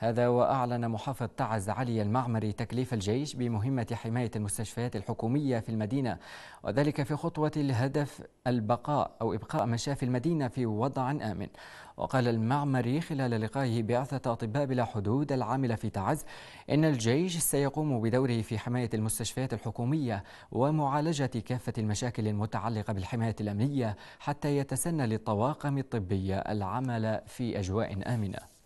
هذا وأعلن محافظ تعز علي المعمري تكليف الجيش بمهمة حماية المستشفيات الحكومية في المدينة وذلك في خطوة الهدف البقاء أو إبقاء مشافي المدينة في وضع آمن وقال المعمري خلال لقائه بعثة أطباء بلا حدود العاملة في تعز إن الجيش سيقوم بدوره في حماية المستشفيات الحكومية ومعالجة كافة المشاكل المتعلقة بالحماية الأمنية حتى يتسنى للطواقم الطبية العمل في أجواء آمنة